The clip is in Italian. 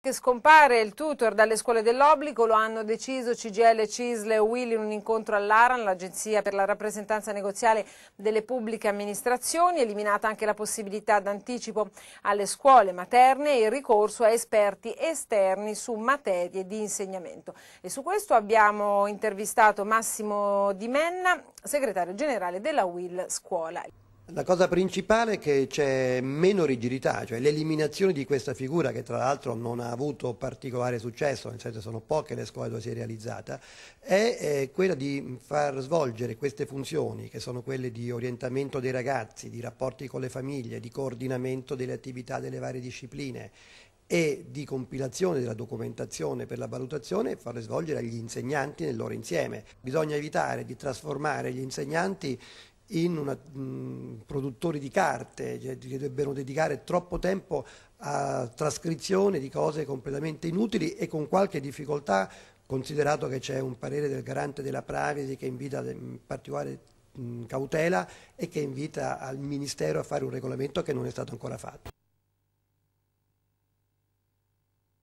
Che scompare il tutor dalle scuole dell'obbligo lo hanno deciso CGL, CISL e Will in un incontro all'ARAN, l'agenzia per la rappresentanza negoziale delle pubbliche amministrazioni, eliminata anche la possibilità d'anticipo alle scuole materne e il ricorso a esperti esterni su materie di insegnamento. E su questo abbiamo intervistato Massimo Di Menna, segretario generale della Will Scuola. La cosa principale è che c'è meno rigidità, cioè l'eliminazione di questa figura che tra l'altro non ha avuto particolare successo, nel senso sono poche le scuole dove si è realizzata, è eh, quella di far svolgere queste funzioni che sono quelle di orientamento dei ragazzi, di rapporti con le famiglie, di coordinamento delle attività delle varie discipline e di compilazione della documentazione per la valutazione e farle svolgere agli insegnanti nel loro insieme. Bisogna evitare di trasformare gli insegnanti in una, mh, produttori di carte cioè, che dovrebbero dedicare troppo tempo a trascrizione di cose completamente inutili e con qualche difficoltà considerato che c'è un parere del garante della privacy che invita in particolare mh, cautela e che invita al Ministero a fare un regolamento che non è stato ancora fatto.